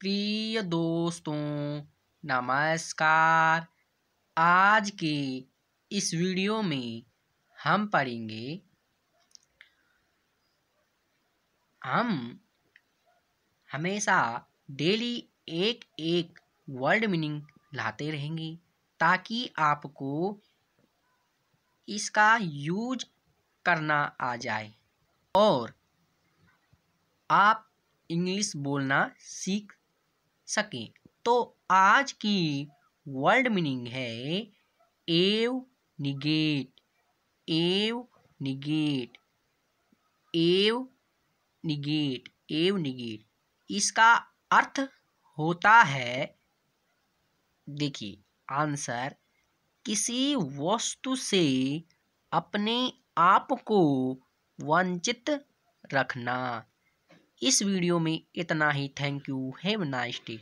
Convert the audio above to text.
प्रिय दोस्तों नमस्कार आज के इस वीडियो में हम पढ़ेंगे हम हमेशा डेली एक एक वर्ड मीनिंग लाते रहेंगे ताकि आपको इसका यूज करना आ जाए और आप इंग्लिश बोलना सीख सकें तो आज की वर्ड मीनिंग है एव निगेट एव निगेट एव निगेट एव निगेट इसका अर्थ होता है देखिए आंसर किसी वस्तु से अपने आप को वंचित रखना इस वीडियो में इतना ही thank you have nice day